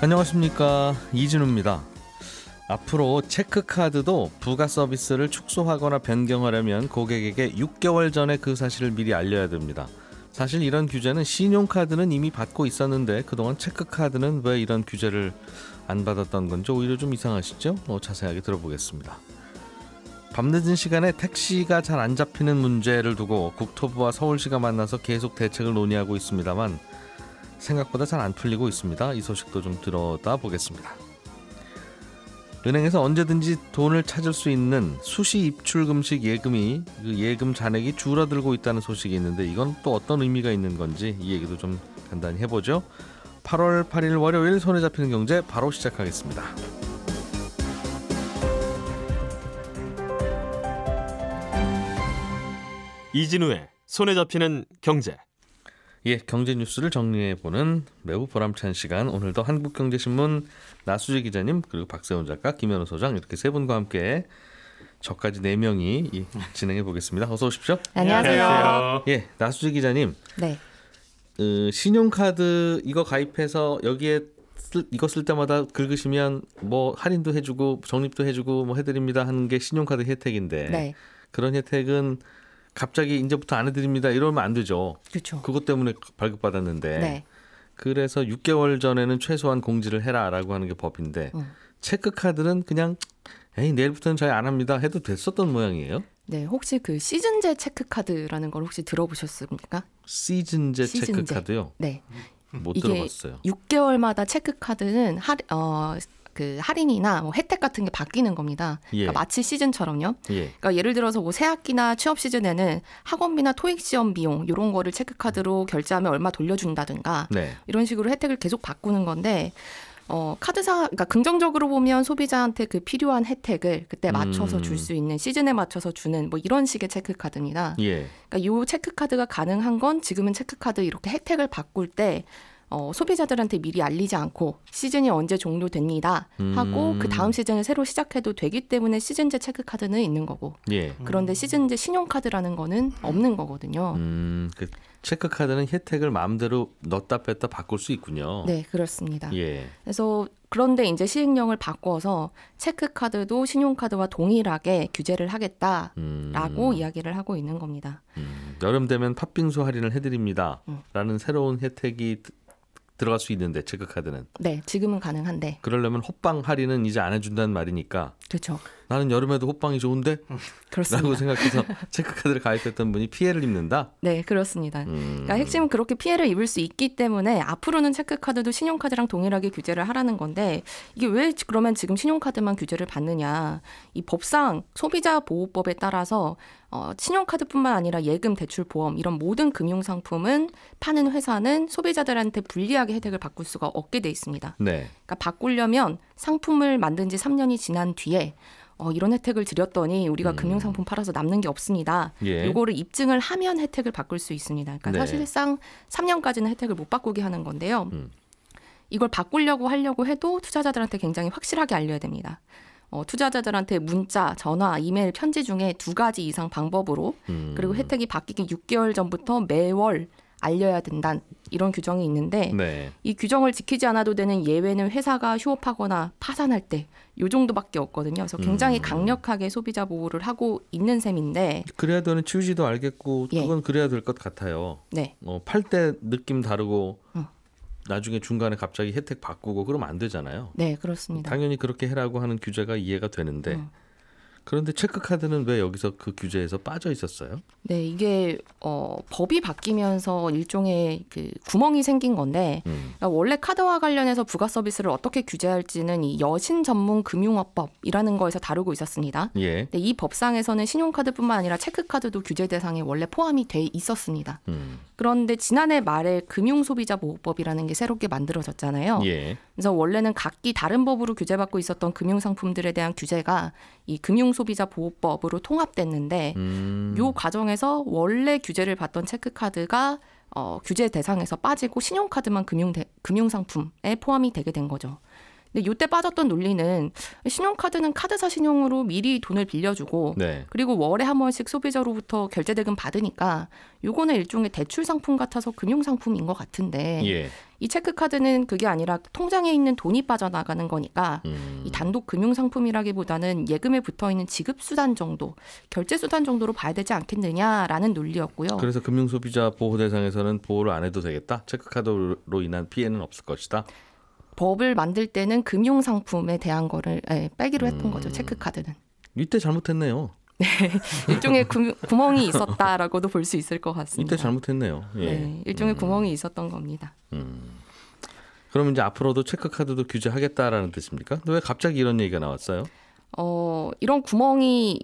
안녕하십니까 이진우입니다. 앞으로 체크카드도 부가 서비스를 축소하거나 변경하려면 고객에게 6개월 전에 그 사실을 미리 알려야 됩니다. 사실 이런 규제는 신용카드는 이미 받고 있었는데 그동안 체크카드는 왜 이런 규제를 안 받았던 건지 오히려 좀 이상하시죠? 어, 자세하게 들어보겠습니다. 밤늦은 시간에 택시가 잘 안 잡히는 문제를 두고 국토부와 서울시가 만나서 계속 대책을 논의하고 있습니다만 생각보다 잘 안 풀리고 있습니다. 이 소식도 좀 들어다 보겠습니다. 은행에서 언제든지 돈을 찾을 수 있는 수시 입출 금식 예금이 그 예금 잔액이 줄어들고 있다는 소식이 있는데 이건 또 어떤 의미가 있는 건지 이 얘기도 좀 간단히 해보죠. 8월 8일 월요일 손에 잡히는 경제 바로 시작하겠습니다. 이진우의 손에 잡히는 경제. 예, 경제 뉴스를 정리해 보는 매우 보람찬 시간. 오늘도 한국경제신문 나수지 기자님 그리고 박세훈 작가, 김현우 소장 이렇게 세 분과 함께 저까지 네 명이 진행해 보겠습니다. 어서 오십시오. 안녕하세요. 예, 나수지 기자님. 네. 어, 신용카드 이거 가입해서 여기에 쓸, 이거 쓸 때마다 긁으시면 뭐 할인도 해주고 적립도 해주고 뭐 해드립니다 하는 게 신용카드 혜택인데 네. 그런 혜택은 갑자기 이제부터 안 해드립니다 이러면 안 되죠. 그렇죠. 그것 때문에 발급받았는데 네. 그래서 6개월 전에는 최소한 공지를 해라라고 하는 게 법인데 음. 체크카드는 그냥 에이 내일부터는 저희 안 합니다 해도 됐었던 모양이에요. 네, 혹시 그 시즌제 체크카드라는 걸 혹시 들어보셨습니까? 시즌제, 시즌제. 체크카드요? 네. 못 이게 들어봤어요. 6개월마다 체크카드는 할, 어, 그 할인이나 뭐 혜택 같은 게 바뀌는 겁니다. 그러니까 예. 마치 시즌처럼요. 예. 그러니까 예를 들어서 뭐 새학기나 취업 시즌에는 학원비나 토익 시험 비용 이런 거를 체크카드로 음. 결제하면 얼마 돌려준다든가 네. 이런 식으로 혜택을 계속 바꾸는 건데 어, 카드사, 그러니까 긍정적으로 보면 소비자한테 그 필요한 혜택을 그때 맞춰서 음. 줄수 있는 시즌에 맞춰서 주는 뭐 이런 식의 체크카드입니다. 예. 그러니까 요 체크카드가 가능한 건 지금은 체크카드 이렇게 혜택을 바꿀 때 어, 소비자들한테 미리 알리지 않고 시즌이 언제 종료됩니다 하고 음. 그 다음 시즌을 새로 시작해도 되기 때문에 시즌제 체크카드는 있는 거고 예. 그런데 시즌제 신용카드라는 거는 없는 거거든요. 음, 그 체크카드는 혜택을 마음대로 넣었다 뺐다 바꿀 수 있군요. 네, 그렇습니다. 예. 그래서 그런데 이제 시행령을 바꿔서 체크카드도 신용카드와 동일하게 규제를 하겠다라고 음. 이야기를 하고 있는 겁니다. 음. 여름 되면 팥빙수 할인을 해드립니다라는 음. 새로운 혜택이 들어갈 수 있는데 체크카드는. 네, 지금은 가능한데. 그러려면 호빵 할인은 이제 안 해준다는 말이니까 그렇죠. 나는 여름에도 호빵이 좋은데? 그렇습니다. 라고 생각해서 체크카드를 가입했던 분이 피해를 입는다? 네, 그렇습니다. 음. 그러니까 핵심은 그렇게 피해를 입을 수 있기 때문에 앞으로는 체크카드도 신용카드랑 동일하게 규제를 하라는 건데 이게 왜 그러면 지금 신용카드만 규제를 받느냐. 이 법상 소비자보호법에 따라서 어, 신용카드뿐만 아니라 예금, 대출, 보험 이런 모든 금융상품은 파는 회사는 소비자들한테 불리하게 혜택을 바꿀 수가 없게 돼 있습니다. 네. 그러니까 바꾸려면 상품을 만든 지 3년이 지난 뒤에 고에 예, 어, 이런 혜택을 드렸더니 우리가 음. 금융상품 팔아서 남는 게 없습니다. 예. 요거를 입증을 하면 혜택을 바꿀 수 있습니다. 그러니까 네. 사실상 3년까지는 혜택을 못 바꾸게 하는 건데요. 음. 이걸 바꾸려고 하려고 해도 투자자들한테 굉장히 확실하게 알려야 됩니다. 어, 투자자들한테 문자, 전화, 이메일, 편지 중에 두 가지 이상 방법으로 음. 그리고 혜택이 바뀌기 6개월 전부터 매월 알려야 된다 이런 규정이 있는데 네. 이 규정을 지키지 않아도 되는 예외는 회사가 휴업하거나 파산할 때 요 정도밖에 없거든요. 그래서 굉장히 음. 강력하게 소비자 보호를 하고 있는 셈인데 그래야 되는 취지도 알겠고 예. 그건 그래야 될 것 같아요. 네. 어, 팔때 느낌 다르고 음. 나중에 중간에 갑자기 혜택 바꾸고 그러면 안 되잖아요. 네, 그렇습니다. 당연히 그렇게 해라고 하는 규제가 이해가 되는데 음. 그런데 체크카드는 왜 여기서 그 규제에서 빠져 있었어요? 네, 이게 어, 법이 바뀌면서 일종의 그 구멍이 생긴 건데 음. 그러니까 원래 카드와 관련해서 부가 서비스를 어떻게 규제할지는 이 여신 전문 금융업법이라는 거에서 다루고 있었습니다. 예. 근이 법상에서는 신용카드뿐만 아니라 체크카드도 규제 대상에 원래 포함이 돼 있었습니다. 음. 그런데 지난해 말에 금융소비자보호법이라는 게 새롭게 만들어졌잖아요. 예. 그래서 원래는 각기 다른 법으로 규제받고 있었던 금융상품들에 대한 규제가 이 금융 소비자 보호법으로 통합됐는데 음. 요 과정에서 원래 규제를 받던 체크카드가 어, 규제 대상에서 빠지고 신용카드만 금융 대, 금융 상품에 포함이 되게 된 거죠. 근데 이때 빠졌던 논리는 신용카드는 카드사 신용으로 미리 돈을 빌려주고 네. 그리고 월에 한 번씩 소비자로부터 결제 대금 받으니까 요거는 일종의 대출 상품 같아서 금융 상품인 것 같은데 예. 이 체크카드는 그게 아니라 통장에 있는 돈이 빠져나가는 거니까 음. 이 단독 금융 상품이라기보다는 예금에 붙어 있는 지급 수단 정도, 결제 수단 정도로 봐야 되지 않겠느냐라는 논리였고요. 그래서 금융 소비자 보호 대상에서는 보호를 안 해도 되겠다. 체크카드로 인한 피해는 없을 것이다. 법을 만들 때는 금융 상품에 대한 거를 예, 빼기로 했던 음. 거죠. 체크 카드는. 이때 잘못했네요. 네, 일종의 구, 멍이 있었다라고도 볼 수 있을 것 같습니다. 이때 잘못했네요. 예. 네, 일종의 음. 구멍이 있었던 겁니다. 음. 그럼 이제 앞으로도 체크카드도 규제하겠다라는 뜻입니까? 왜 갑자기 이런 얘기가 나왔어요? 어, 이런 구멍이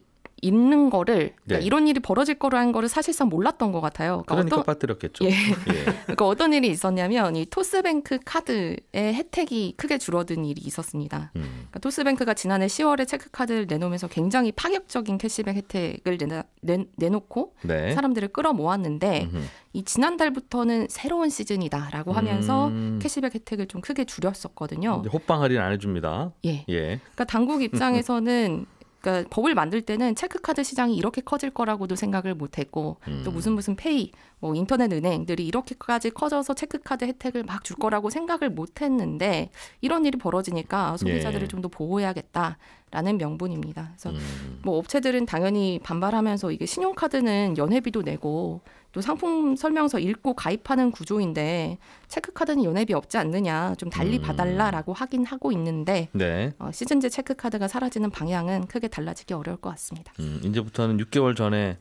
있는 거를 그러니까 네. 이런 일이 벌어질 거라는 거를 사실상 몰랐던 것 같아요. 그러니까, 그러니까 어떤, 빠뜨렸겠죠. 예. 예. 그러니까 어떤 일이 있었냐면 이 토스뱅크 카드의 혜택이 크게 줄어든 일이 있었습니다. 음. 그러니까 토스뱅크가 지난해 10월에 체크카드를 내놓으면서 굉장히 파격적인 캐시백 혜택을 내나, 내, 내놓고 네. 사람들을 끌어모았는데 음흠. 이 지난달부터는 새로운 시즌이다라고 하면서 음. 캐시백 혜택을 좀 크게 줄였었거든요. 호빵 할인 안 해줍니다. 예. 예. 그러니까 당국 입장에서는 그러니까 법을 만들 때는 체크카드 시장이 이렇게 커질 거라고도 생각을 못했고 음. 또 무슨 무슨 페이, 뭐 인터넷 은행들이 이렇게까지 커져서 체크카드 혜택을 막 줄 거라고 생각을 못했는데 이런 일이 벌어지니까 소비자들을 예. 좀더 보호해야겠다. 라는 명분입니다. 그래서 음. 뭐 업체들은 당연히 반발하면서 이게 신용카드는 연회비도 내고 또 상품 설명서 읽고 가입하는 구조인데 체크카드는 연회비 없지 않느냐 좀 달리 음. 봐달라라고 하긴 하고 있는데 네. 어, 시즌제 체크카드가 사라지는 방향은 크게 달라지기 어려울 것 같습니다. 음, 이제부터는 6개월 전에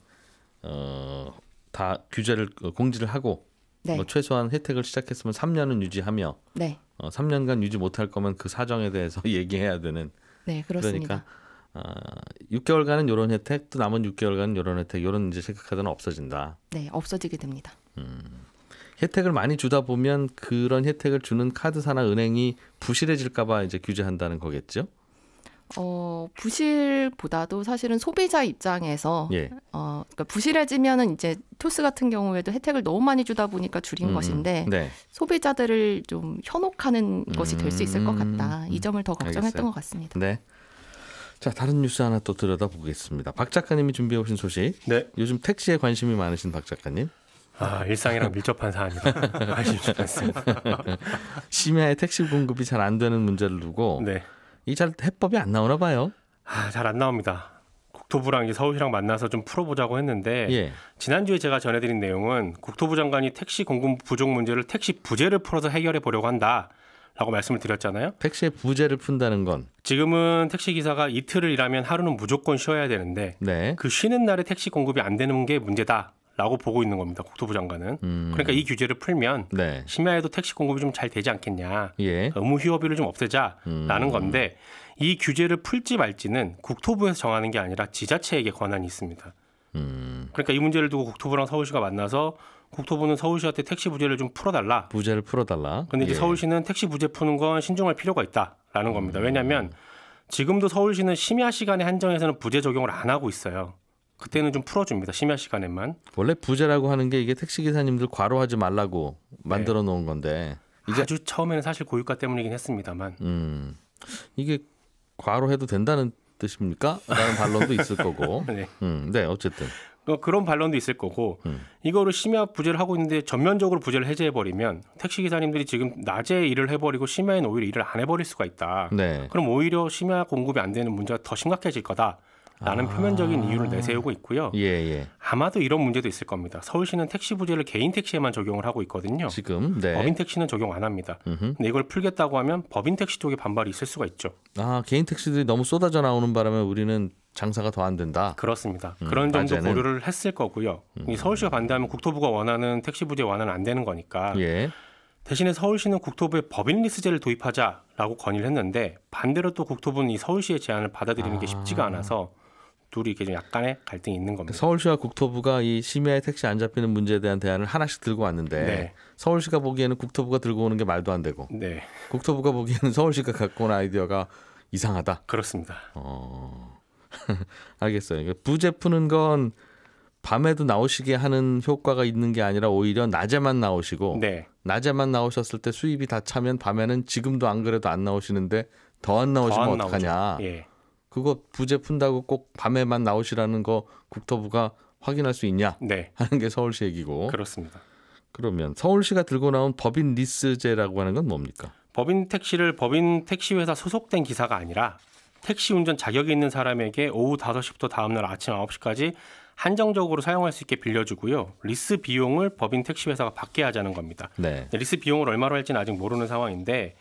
어, 다 규제를 어, 공지를 하고 네. 뭐 최소한 혜택을 시작했으면 3년은 유지하며 네. 어, 3년간 유지 못할 거면 그 사정에 대해서 얘기해야 되는 네, 그렇습니다. 그러니까 어, 6개월간은 이런 혜택, 또 남은 6개월간은 이런 혜택, 이런 이제 체크카드는 없어진다. 네, 없어지게 됩니다. 음. 혜택을 많이 주다 보면 그런 혜택을 주는 카드사나 은행이 부실해질까봐 이제 규제한다는 거겠죠? 어, 부실보다도 사실은 소비자 입장에서 예. 어, 그러니까 부실해지면은 이제 토스 같은 경우에도 혜택을 너무 많이 주다 보니까 줄인 음, 음. 것인데 네. 소비자들을 좀 현혹하는 것이 될 수 있을 것 같다. 음, 이 점을 더 걱정했던 알겠어요. 것 같습니다. 네. 자 다른 뉴스 하나 또 들여다보겠습니다. 박 작가님이 준비해 오신 소식. 네. 요즘 택시에 관심이 많으신 박 작가님. 아, 일상이랑 밀접한 사안이다. 아쉽습니다 심야에 택시 공급이 잘 안 되는 문제를 두고 네. 이잘 해법이 안 나오나 봐요. 아, 잘 안 나옵니다. 국토부랑 이제 서울시랑 만나서 좀 풀어보자고 했는데 예. 지난주에 제가 전해드린 내용은 국토부 장관이 택시 공급 부족 문제를 택시 부재를 풀어서 해결해 보려고 한다. 라고 말씀을 드렸잖아요. 택시의 부재를 푼다는 건 지금은 택시 기사가 이틀을 일하면 하루는 무조건 쉬어야 되는데 네. 그 쉬는 날에 택시 공급이 안 되는 게 문제다. 라고 보고 있는 겁니다. 국토부 장관은. 음. 그러니까 이 규제를 풀면 네. 심야에도 택시 공급이 좀 잘 되지 않겠냐. 예. 그러니까 의무 휴업일을 좀 없애자라는 음. 건데 이 규제를 풀지 말지는 국토부에서 정하는 게 아니라 지자체에게 권한이 있습니다. 음. 그러니까 이 문제를 두고 국토부랑 서울시가 만나서 국토부는 서울시한테 택시 부재를 좀 풀어달라. 부재를 풀어달라. 근데 이제 예. 서울시는 택시 부재 푸는 건 신중할 필요가 있다라는 겁니다. 왜냐하면 음. 지금도 서울시는 심야 시간에 한정해서는 부재 적용을 안 하고 있어요. 그때는 좀 풀어줍니다. 심야 시간에만. 원래 부재라고 하는 게 이게 택시 기사님들 과로하지 말라고 네. 만들어 놓은 네. 건데 이제 아주 처음에는 사실 고유가 때문이긴 했습니다만. 음, 이게 과로해도 된다는 뜻입니까? 라는 반론도 있을 거고. 네. 음, 네, 어쨌든. 뭐 그런 반론도 있을 거고 음. 이거를 심야 부재를 하고 있는데 전면적으로 부재를 해제해 버리면 택시 기사님들이 지금 낮에 일을 해버리고 심야에는 오히려 일을 안 해버릴 수가 있다. 네. 그럼 오히려 심야 공급이 안 되는 문제가 더 심각해질 거다. 라는 아. 표면적인 이유를 내세우고 있고요. 예, 예. 아마도 이런 문제도 있을 겁니다. 서울시는 택시 부재를 개인 택시에만 적용을 하고 있거든요. 지금 네. 법인 택시는 적용 안 합니다. 근데 이걸 풀겠다고 하면 법인 택시 쪽에 반발이 있을 수가 있죠. 아 개인 택시들이 너무 쏟아져 나오는 바람에 우리는 장사가 더 안 된다. 그렇습니다. 음, 그런 점도 낮에는. 고려를 했을 거고요. 음. 서울시가 반대하면 국토부가 원하는 택시 부재 완화는 안 되는 거니까. 예. 대신에 서울시는 국토부에 법인 리스제를 도입하자라고 건의를 했는데 반대로 또 국토부는 이 서울시의 제안을 받아들이는 아. 게 쉽지가 않아서 둘이 이게 약간의 갈등이 있는 겁니다. 서울시와 국토부가 이 심야에 택시 안 잡히는 문제에 대한 대안을 하나씩 들고 왔는데 네. 서울시가 보기에는 국토부가 들고 오는 게 말도 안 되고 네. 국토부가 보기에는 서울시가 갖고 온 아이디어가 이상하다. 그렇습니다. 어... 알겠어요. 부재 푸는 건 밤에도 나오시게 하는 효과가 있는 게 아니라 오히려 낮에만 나오시고 네. 낮에만 나오셨을 때 수입이 다 차면 밤에는 지금도 안 그래도 안 나오시는데 더 안 나오시면 더안 어떡하냐. 예. 그거 부재 푼다고 꼭 밤에만 나오시라는 거 국토부가 확인할 수 있냐 네. 하는 게 서울시 얘기고 그렇습니다. 그러면 서울시가 들고 나온 법인 리스제라고 하는 건 뭡니까? 법인 택시를 법인 택시 회사 소속된 기사가 아니라 택시 운전 자격이 있는 사람에게 오후 5시부터 다음날 아침 9시까지 한정적으로 사용할 수 있게 빌려주고요. 리스 비용을 법인 택시 회사가 받게 하자는 겁니다. 네. 리스 비용을 얼마로 할지는 아직 모르는 상황인데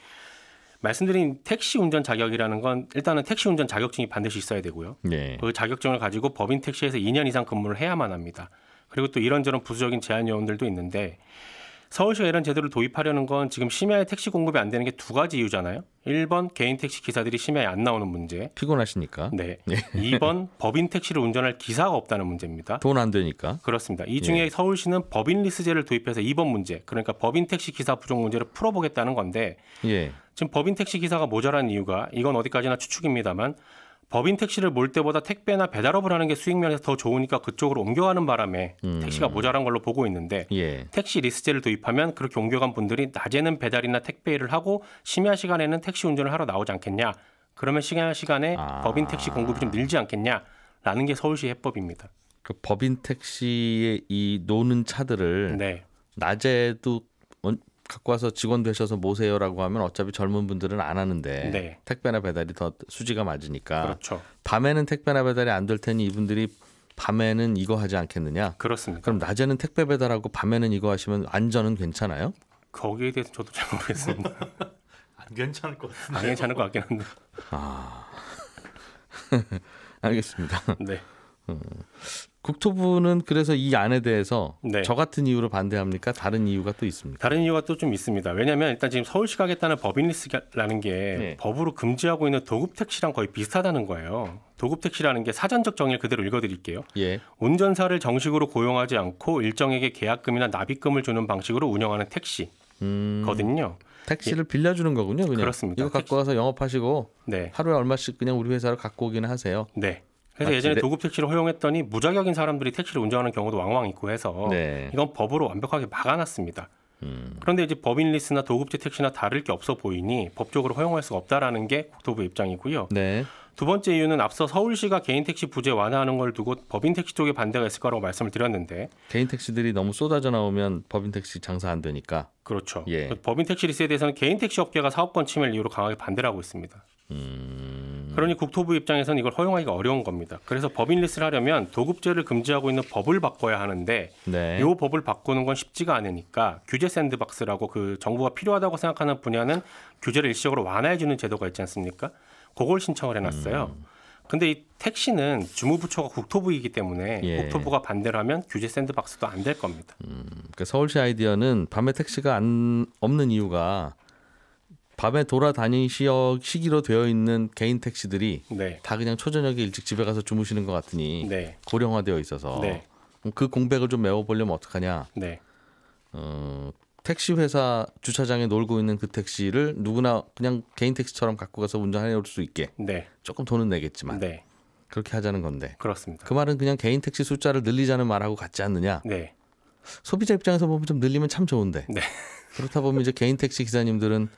말씀드린 택시 운전 자격이라는 건 일단은 택시 운전 자격증이 반드시 있어야 되고요. 네. 그 자격증을 가지고 법인 택시에서 2년 이상 근무를 해야만 합니다. 그리고 또 이런저런 부수적인 제한 요원들도 있는데 서울시가 이런 제도를 도입하려는 건 지금 심야에 택시 공급이 안 되는 게 두 가지 이유잖아요. 1번 개인 택시 기사들이 심야에 안 나오는 문제. 피곤하시니까. 네. 예. 2번 법인 택시를 운전할 기사가 없다는 문제입니다. 돈 안 되니까. 그렇습니다. 이 중에 예. 서울시는 법인 리스제를 도입해서 2번 문제, 그러니까 법인 택시 기사 부족 문제를 풀어보겠다는 건데 예. 지금 법인 택시 기사가 모자란 이유가 이건 어디까지나 추측입니다만 법인 택시를 몰 때보다 택배나 배달업을 하는 게 수익면에서 더 좋으니까 그쪽으로 옮겨가는 바람에 음. 택시가 모자란 걸로 보고 있는데 예. 택시 리스제를 도입하면 그렇게 옮겨간 분들이 낮에는 배달이나 택배 일을 하고 심야 시간에는 택시 운전을 하러 나오지 않겠냐. 그러면 심야 시간에 아. 법인 택시 공급이 좀 늘지 않겠냐라는 게 서울시 해법입니다. 그 법인 택시의 이 노는 차들을 네. 낮에도 갖고 와서 직원 되셔서 모세요라고 하면 어차피 젊은 분들은 안 하는데 네. 택배나 배달이 더 수지가 맞으니까 그렇죠. 밤에는 택배나 배달이 안 될 테니 이분들이 밤에는 이거 하지 않겠느냐? 그렇습니다. 그럼 낮에는 택배 배달하고 밤에는 이거 하시면 안전은 괜찮아요? 거기에 대해서 저도 잘 모르겠습니다. 안 괜찮을 것 같은데. 안 괜찮을 것 같긴 한데. 아. 알겠습니다. 네. 음. 국토부는 그래서 이 안에 대해서 네. 저 같은 이유로 반대합니까? 다른 이유가 또 있습니다. 다른 이유가 또 좀 있습니다. 왜냐하면 일단 지금 서울시가 겠다는 법인리스라는 게 네. 법으로 금지하고 있는 도급택시랑 거의 비슷하다는 거예요. 도급택시라는 게 사전적 정의를 그대로 읽어드릴게요. 예. 운전사를 정식으로 고용하지 않고 일정에게 계약금이나 납입금을 주는 방식으로 운영하는 택시거든요. 음... 택시를 빌려주는 거군요. 그냥 그렇습니다. 이거 갖고 와서 영업하시고 네. 하루에 얼마씩 그냥 우리 회사로 갖고 오기는 하세요. 네. 그래서 아, 예전에 도급 택시를 허용했더니 무자격인 사람들이 택시를 운전하는 경우도 왕왕 있고 해서 네. 이건 법으로 완벽하게 막아놨습니다. 음. 그런데 이제 법인 리스나 도급제 택시나 다를 게 없어 보이니 법적으로 허용할 수가 없다라는 게 국토부 입장이고요. 네. 두 번째 이유는 앞서 서울시가 개인 택시 부재 완화하는 걸 두고 법인 택시 쪽에 반대가 있을 거라고 말씀을 드렸는데 개인 택시들이 너무 쏟아져 나오면 법인 택시 장사 안 되니까 그렇죠. 예. 법인 택시 리스에 대해서는 개인 택시 업계가 사업권 침해를 이유로 강하게 반대를 하고 있습니다. 음. 그러니 국토부 입장에선 이걸 허용하기가 어려운 겁니다. 그래서 법인 리스를 하려면 도급제를 금지하고 있는 법을 바꿔야 하는데 네. 이 법을 바꾸는 건 쉽지가 않으니까 규제 샌드박스라고 그 정부가 필요하다고 생각하는 분야는 규제를 일시적으로 완화해주는 제도가 있지 않습니까? 그걸 신청을 해놨어요. 음... 근데 이 택시는 주무부처가 국토부이기 때문에 예. 국토부가 반대를 하면 규제 샌드박스도 안 될 겁니다. 음, 그러니까 서울시 아이디어는 밤에 택시가 안 없는 이유가 밤에 돌아다니시기로 되어 있는 개인 택시들이 네. 다 그냥 초저녁에 일찍 집에 가서 주무시는 것 같으니 네. 고령화되어 있어서 네. 그 공백을 좀 메워보려면 어떡하냐. 네. 어, 택시 회사 주차장에 놀고 있는 그 택시를 누구나 그냥 개인 택시처럼 갖고 가서 운전해 올수 있게 네. 조금 돈은 내겠지만 네. 그렇게 하자는 건데. 그렇습니다. 그 말은 그냥 개인 택시 숫자를 늘리자는 말하고 같지 않느냐. 소비자 입장에서 보면 좀 늘리면 참 좋은데. 그렇다 보면 이제 개인 택시 기사님들은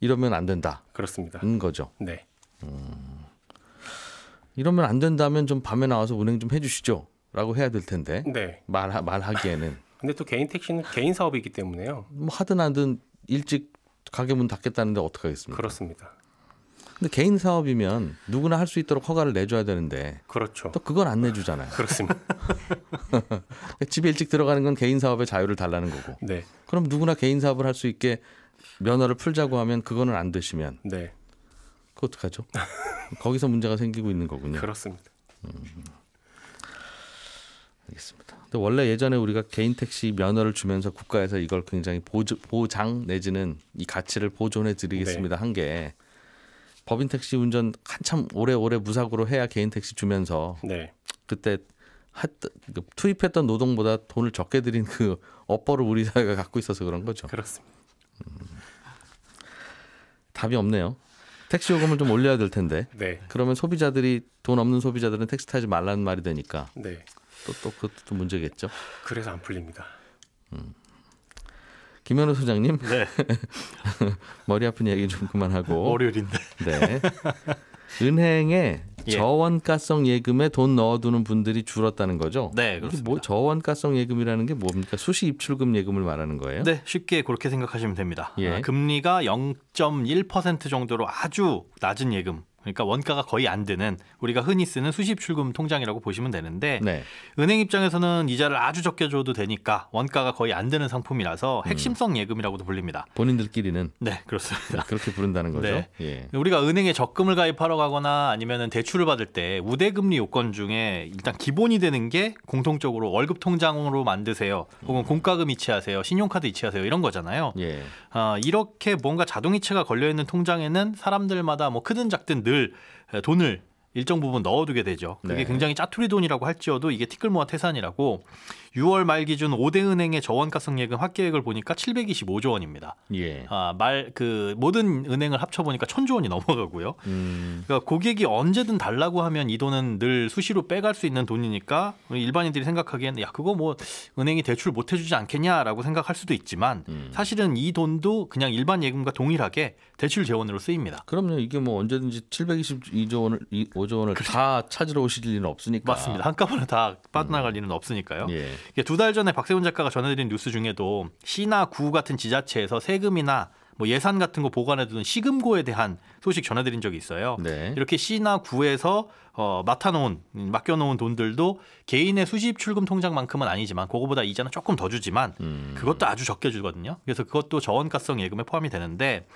이러면 안 된다. 그렇습니다. 는 거죠. 네. 음, 이러면 안 된다면 좀 밤에 나와서 운행 좀 해주시죠. 라고 해야 될 텐데. 네. 말, 말하기에는. 근데 또 개인 택시는 개인 사업이기 때문에요. 뭐 하든 안든 일찍 가게 문 닫겠다는데 어떡하겠습니까? 그렇습니다. 근데 개인 사업이면 누구나 할 수 있도록 허가를 내줘야 되는데 그렇죠. 또 그건 안 내주잖아요. 그렇습니다. 집에 일찍 들어가는 건 개인 사업의 자유를 달라는 거고. 네. 그럼 누구나 개인 사업을 할 수 있게 면허를 풀자고 하면 그거는 안 되시면 네. 그 어떡하죠? 거기서 문제가 생기고 있는 거군요. 그렇습니다. 음. 알겠습니다. 근데 원래 예전에 우리가 개인 택시 면허를 주면서 국가에서 이걸 굉장히 보조, 보장 내지는 이 가치를 보존해 드리겠습니다 네. 한게 법인 택시 운전 한참 오래오래 무사고로 해야 개인 택시 주면서 네. 그때 그 투입했던 노동보다 돈을 적게 들인 그 업보를 우리 사회가 갖고 있어서 그런 거죠. 그렇습니다. 음. 답이 없네요. 택시 요금을 좀 올려야 될 텐데. 네. 그러면 소비자들이 돈 없는 소비자들은 택시 타지 말라는 말이 되니까. 네. 또 또 그것도 또 문제겠죠. 그래서 안 풀립니다. 음. 김현우 소장님. 네. 머리 아픈 얘기 좀 그만하고. 월요일인데. 네. 은행에 예. 저원가성 예금에 돈 넣어두는 분들이 줄었다는 거죠. 네, 뭐 그렇습니다. 뭐 저원가성 예금이라는 게 뭡니까? 수시 입출금 예금을 말하는 거예요? 네, 쉽게 그렇게 생각하시면 됩니다. 예. 아, 금리가 0.1% 정도로 아주 낮은 예금. 그러니까 원가가 거의 안 드는 우리가 흔히 쓰는 수십 출금 통장이라고 보시면 되는데 네. 은행 입장에서는 이자를 아주 적게 줘도 되니까 원가가 거의 안 드는 상품이라서 음. 핵심성 예금이라고도 불립니다. 본인들끼리는 네 그렇습니다. 아, 그렇게 부른다는 거죠. 네. 예. 우리가 은행에 적금을 가입하러 가거나 아니면 대출을 받을 때 우대금리 요건 중에 일단 기본이 되는 게 공통적으로 월급 통장으로 만드세요, 혹은 음. 공과금 이체하세요, 신용카드 이체하세요 이런 거잖아요. 예. 어, 이렇게 뭔가 자동이체가 걸려 있는 통장에는 사람들마다 뭐 크든 작든 늘늘 돈을 일정 부분 넣어두게 되죠. 그게 네. 굉장히 짜투리 돈이라고 할지어도 이게 티끌모아 태산이라고 6월 말 기준 5대 은행의 저원가성 예금 합계액을 보니까 725조 원입니다. 예. 아, 말 그 모든 은행을 합쳐 보니까 1000조 원이 넘어가고요. 음. 그러니까 고객이 언제든 달라고 하면 이 돈은 늘 수시로 빼갈 수 있는 돈이니까 일반인들이 생각하기에는 야 그거 뭐 은행이 대출 못 해주지 않겠냐라고 생각할 수도 있지만 음. 사실은 이 돈도 그냥 일반 예금과 동일하게 대출 재원으로 쓰입니다. 그럼요. 이게 뭐 언제든지 722조 원을 5조 원을 그렇죠. 다 찾으러 오실 일은 없으니까. 맞습니다. 한꺼번에 다 빠져나갈 음. 일은 없으니까요. 예. 두달 전에 박세훈 작가가 전해드린 뉴스 중에도 시나 구 같은 지자체에서 세금이나 뭐 예산 같은 거 보관해두는 시금고에 대한 소식 전해드린 적이 있어요. 네. 이렇게 시나 구에서 어, 맡아놓은 맡겨놓은 돈들도 개인의 수십 출금 통장만큼은 아니지만 그거보다 이자는 조금 더 주지만 음. 그것도 아주 적게 주거든요. 그래서 그것도 저원가성 예금에 포함이 되는데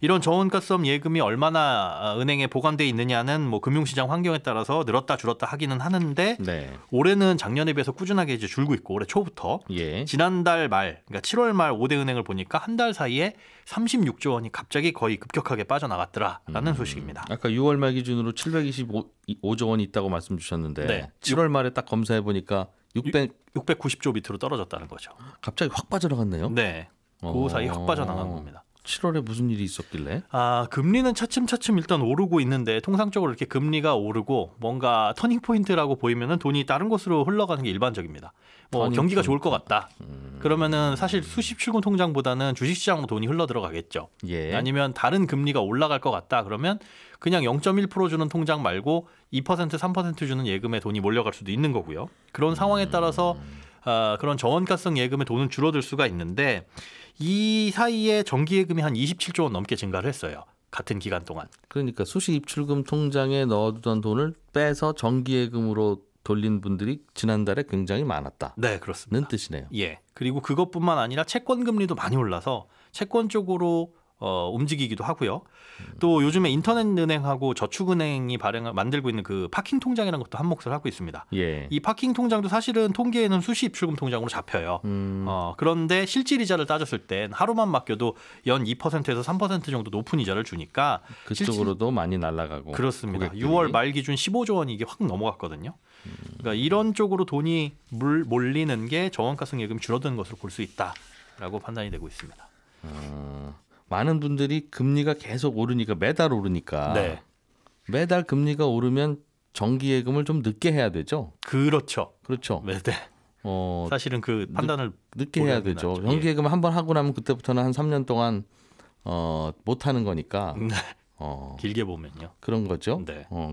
이런 저원가성 예금이 얼마나 어, 은행에 보관돼 있느냐는 뭐 금융시장 환경에 따라서 늘었다 줄었다 하기는 하는데 네. 올해는 작년에 비해서 꾸준하게 이제 줄고 있고 올해 초부터 예. 지난달 말 그러니까 7월 말 5대 은행을 보니까 한 달 사이에 36조 원이 갑자기 거의 급격하게 빠져나갔더라라는 음. 소식입니다. 아까 6월 말 기준으로 725 5조 원 있다고 말씀 주셨는데 네. 7월 말에 딱 검사해 보니까 600 690조 밑으로 떨어졌다는 거죠. 갑자기 확 빠져나갔네요. 네. 그 어... 사이 확 빠져나간 겁니다. 7월에 무슨 일이 있었길래? 아 금리는 차츰차츰 일단 오르고 있는데 통상적으로 이렇게 금리가 오르고 뭔가 터닝 포인트라고 보이면은 돈이 다른 곳으로 흘러가는 게 일반적입니다. 뭐 경기가 좋을 것 같다. 음... 그러면은 사실 수십 출금 통장보다는 주식시장으로 돈이 흘러 들어가겠죠. 예. 아니면 다른 금리가 올라갈 것 같다. 그러면 그냥 0.1% 주는 통장 말고 2% 3% 주는 예금에 돈이 몰려갈 수도 있는 거고요. 그런 상황에 따라서 음... 아, 그런 저원가성 예금에 돈은 줄어들 수가 있는데. 이 사이에 정기예금이 한 27조 원 넘게 증가를 했어요. 같은 기간 동안. 그러니까 수시 입출금 통장에 넣어두던 돈을 빼서 정기예금으로 돌린 분들이 지난달에 굉장히 많았다. 네, 그렇습니다. 는 뜻이네요. 예. 그리고 그것뿐만 아니라 채권 금리도 많이 올라서 채권 쪽으로 어, 움직이기도 하고요. 또 요즘에 인터넷 은행하고 저축은행이 발행 만들고 있는 그 파킹 통장이라는 것도 한 몫을 하고 있습니다. 예. 이 파킹 통장도 사실은 통계에는 수시 입출금 통장으로 잡혀요. 음. 어, 그런데 실질 이자를 따졌을 땐 하루만 맡겨도 연 2%에서 3% 정도 높은 이자를 주니까 그쪽으로도 실질... 많이 날아가고 그렇습니다. 고객들이. 6월 말 기준 15조 원이 이게 확 넘어갔거든요. 음. 그러니까 이런 쪽으로 돈이 물, 몰리는 게 정원가성 예금 이 줄어드는 것으로 볼 수 있다라고 판단이 되고 있습니다. 음. 많은 분들이 금리가 계속 오르니까 매달 오르니까 네. 매달 금리가 오르면 정기 예금을 좀 늦게 해야 되죠. 그렇죠. 그렇죠. 네. 네. 어, 사실은 그 판단을 늦, 게 해야 되죠. 정기 예금 예. 한번 하고 나면 그때부터는 한 3년 동안 어, 못 하는 거니까. 네. 어, 길게 보면요. 그런 거죠. 네. 어,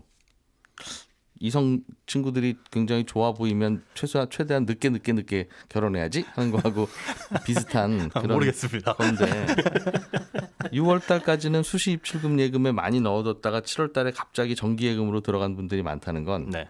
이성 친구들이 굉장히 좋아 보이면 최소한 최대한 늦게 늦게 늦게 결혼해야지 하는 거하고 비슷한 아, 그런 모르겠습니다. 건데 6월 달까지는 수시 입출금 예금에 많이 넣어뒀다가 7월 달에 갑자기 정기 예금으로 들어간 분들이 많다는 건 네.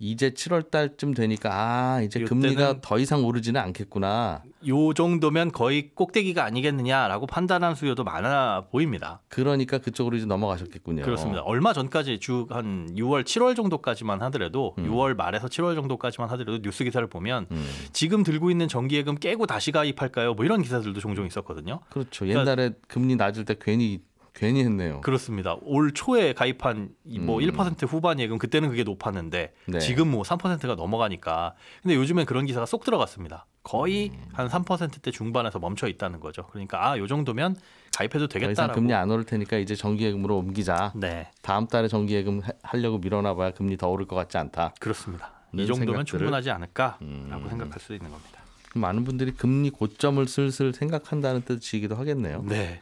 이제 7월 달쯤 되니까 아 이제 금리가 더 이상 오르지는 않겠구나. 요 정도면 거의 꼭대기가 아니겠느냐라고 판단한 수요도 많아 보입니다. 그러니까 그쪽으로 이제 넘어가셨겠군요. 그렇습니다. 얼마 전까지 주 한 6월 7월 정도까지만 하더라도 음. 6월 말에서 7월 정도까지만 하더라도 뉴스 기사를 보면 음. 지금 들고 있는 정기예금 깨고 다시 가입할까요? 뭐 이런 기사들도 종종 있었거든요. 그렇죠. 그러니까 옛날에 금리 낮을 때 괜히 괜히 했네요. 그렇습니다. 올 초에 가입한 뭐1% 음. 후반 예금 그때는 그게 높았는데 네. 지금 뭐 3%가 넘어가니까. 근데 요즘엔 그런 기사가 쏙 들어갔습니다. 거의 음. 한 3%대 중반에서 멈춰 있다는 거죠. 그러니까 아, 요 정도면 가입해도 되겠다라고. 더 금리 안 오를 테니까 이제 정기예금으로 옮기자. 네. 다음 달에 정기예금 하려고 밀어나 봐야 금리 더 오를 것 같지 않다. 그렇습니다. 이 정도면 생각들을... 충분하지 않을까라고 음. 생각할 수 있는 겁니다. 많은 분들이 금리 고점을 슬슬 생각한다는 뜻이기도 하겠네요. 네.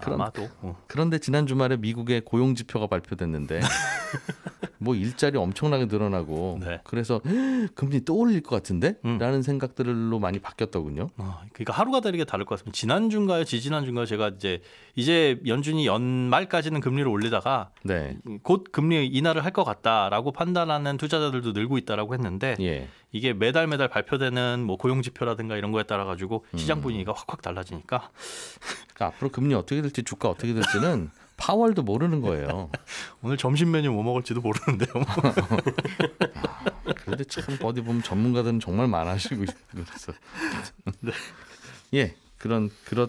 그런, 아마도. 어. 그런데 지난 주말에 미국의 고용 지표가 발표됐는데 뭐 일자리 엄청나게 늘어나고 네. 그래서 금리 또 올릴 것 같은데? 음. 라는 생각들로 많이 바뀌었더군요. 아, 그러니까 하루가 다르게 다를 것 같습니다. 지난주인가요? 지지난주인가요? 제가 이제 이제 연준이 연말까지는 금리를 올리다가 네. 곧 금리 인하를 할 것 같다라고 판단하는 투자자들도 늘고 있다라고 했는데 예. 이게 매달 매달 발표되는 뭐 고용 지표라든가 이런 거에 따라 가지고 시장 음. 분위기가 확확 달라지니까 그러니까 앞으로 금리 어떻게 될지 주가 어떻게 될지는 파월도 모르는 거예요. 오늘 점심 메뉴 뭐 먹을지도 모르는데요. 아, 그런데 참 어디 보면 전문가들은 정말 많아하고그래 네. 예 그런 그렇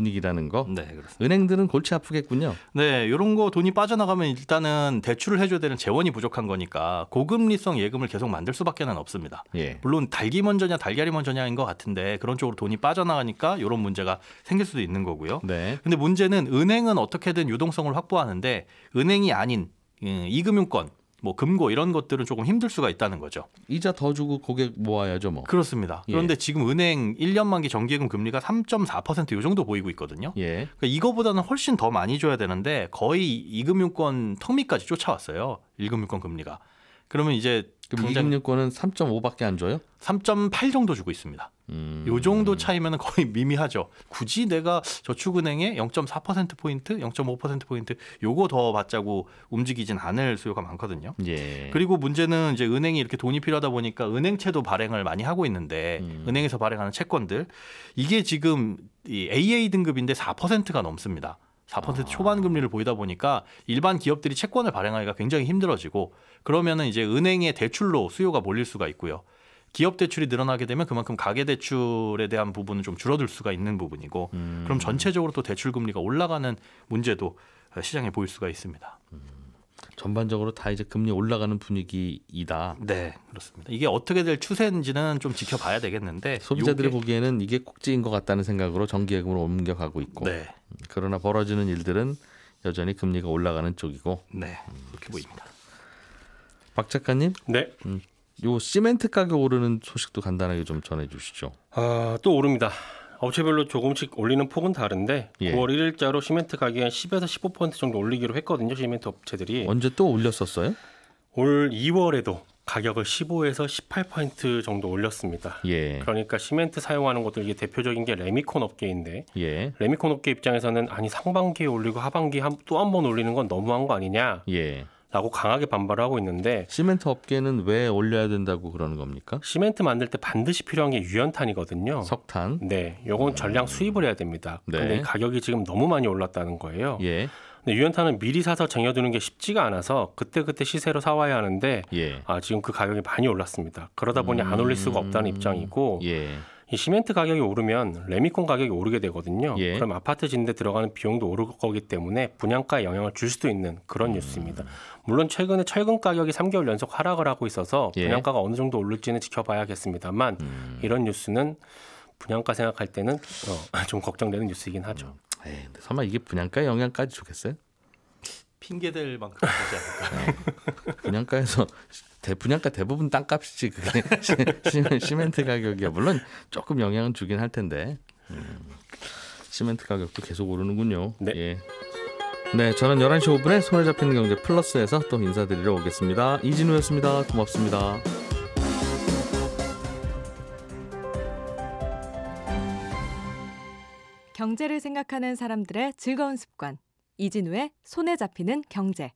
분위기라는 거. 네, 그렇습니다. 은행들은 골치 아프겠군요. 네, 이런 거 돈이 빠져나가면 일단은 대출을 해줘야 되는 재원이 부족한 거니까 고금리성 예금을 계속 만들 수밖에는 없습니다. 예. 물론 달기 먼저냐 달걀이 먼저냐인 것 같은데 그런 쪽으로 돈이 빠져나가니까 이런 문제가 생길 수도 있는 거고요. 네. 근데 문제는 은행은 어떻게든 유동성을 확보하는데 은행이 아닌 예, 이금융권 뭐 금고 이런 것들은 조금 힘들 수가 있다는 거죠. 이자 더 주고 고객 모아야죠, 뭐. 그렇습니다. 예. 그런데 예. 지금 은행 1년 만기 정기예금 금리가 3.4%요 정도 보이고 있거든요. 예. 그러니까 이거보다는 훨씬 더 많이 줘야 되는데 거의 이금융권 턱밑까지 쫓아왔어요. 1금융권 금리가. 그러면 이제 그럼 2금융권은 3.5밖에 안 줘요? 3.8 정도 주고 있습니다. 음. 요 정도 차이면 거의 미미하죠. 굳이 내가 저축은행에 0.4% 포인트, 0.5% 포인트 요거 더 받자고 움직이진 않을 수요가 많거든요. 예. 그리고 문제는 이제 은행이 이렇게 돈이 필요하다 보니까 은행채도 발행을 많이 하고 있는데 음. 은행에서 발행하는 채권들 이게 지금 이 AA 등급인데 4%가 넘습니다. 4% 아. 초반 금리를 보이다 보니까 일반 기업들이 채권을 발행하기가 굉장히 힘들어지고 그러면은 이제 은행의 대출로 수요가 몰릴 수가 있고요. 기업 대출이 늘어나게 되면 그만큼 가계 대출에 대한 부분은 좀 줄어들 수가 있는 부분이고 음. 그럼 전체적으로 또 대출 금리가 올라가는 문제도 어, 시장에 보일 수가 있습니다. 음. 전반적으로 다 이제 금리 올라가는 분위기이다. 네, 그렇습니다. 이게 어떻게 될 추세인지는 좀 지켜봐야 되겠는데 소비자들 요게... 보기에는 이게 꼭지인 것 같다는 생각으로 정기예금으로 옮겨가고 있고 네. 음, 그러나 벌어지는 일들은 여전히 금리가 올라가는 쪽이고 네, 그렇게 보입니다. 박 작가님, 네. 음, 요 시멘트 가격 오르는 소식도 간단하게 좀 전해 주시죠. 아, 또 오릅니다. 업체별로 조금씩 올리는 폭은 다른데 예. 9월 1일자로 시멘트 가격이 10에서 15% 정도 올리기로 했거든요. 시멘트 업체들이. 언제 또 올렸었어요? 올 2월에도 가격을 15에서 18% 정도 올렸습니다. 예. 그러니까 시멘트 사용하는 것들 이게 대표적인 게 레미콘 업계인데 예. 레미콘 업계 입장에서는 아니 상반기에 올리고 하반기에 또 한 번 올리는 건 너무한 거 아니냐. 예. 라고 강하게 반발 하고 있는데 시멘트 업계는 왜 올려야 된다고 그러는 겁니까? 시멘트 만들 때 반드시 필요한 게 유연탄이거든요. 석탄. 네, 요건 전량 수입을 해야 됩니다. 네. 근데 가격이 지금 너무 많이 올랐다는 거예요. 예. 근데 유연탄은 미리 사서 쟁여두는 게 쉽지가 않아서 그때그때 그때 시세로 사와야 하는데 예. 아, 지금 그 가격이 많이 올랐습니다. 그러다 보니 음... 안 올릴 수가 없다는 음, 입장이고 예. 이 시멘트 가격이 오르면 레미콘 가격이 오르게 되거든요. 예. 그럼 아파트 짓는데 들어가는 비용도 오를 거기 때문에 분양가에 영향을 줄 수도 있는 그런 음. 뉴스입니다. 물론 최근에 철근 가격이 3개월 연속 하락을 하고 있어서 예. 분양가가 예. 어느 정도 오를지는 지켜봐야겠습니다만 음. 이런 뉴스는 분양가 생각할 때는 어, 좀 걱정되는 뉴스이긴 하죠. 음. 에이, 예, 근데 설마 이게 분양가 영향까지 주겠어요? 핑계될 만큼 되지 않을까. 아, 분양가에서 대, 분양가 대부분 땅값이지 그게 시, 멘트 가격이야. 물론 조금 영향은 주긴 할 텐데 음. 시멘트 가격도 계속 오르는군요. 네. 예. 네, 저는 11시 5분에 손에 잡히는 경제 플러스에서 또 인사드리러 오겠습니다. 이진우였습니다. 고맙습니다. 경제를 생각하는 사람들의 즐거운 습관. 이진우의 손에 잡히는 경제.